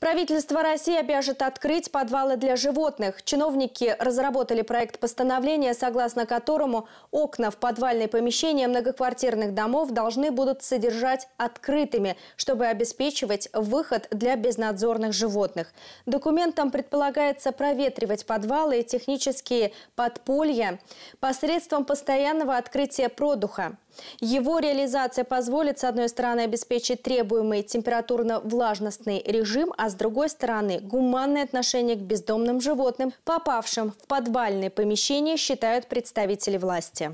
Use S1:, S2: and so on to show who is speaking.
S1: Правительство России обяжет открыть подвалы для животных. Чиновники разработали проект постановления, согласно которому окна в подвальные помещения многоквартирных домов должны будут содержать открытыми, чтобы обеспечивать выход для безнадзорных животных. Документом предполагается проветривать подвалы и технические подполья посредством постоянного открытия продуха. Его реализация позволит, с одной стороны, обеспечить требуемый температурно-влажностный режим, а с другой стороны гуманное отношение к бездомным животным, попавшим в подвальные помещения, считают представители власти.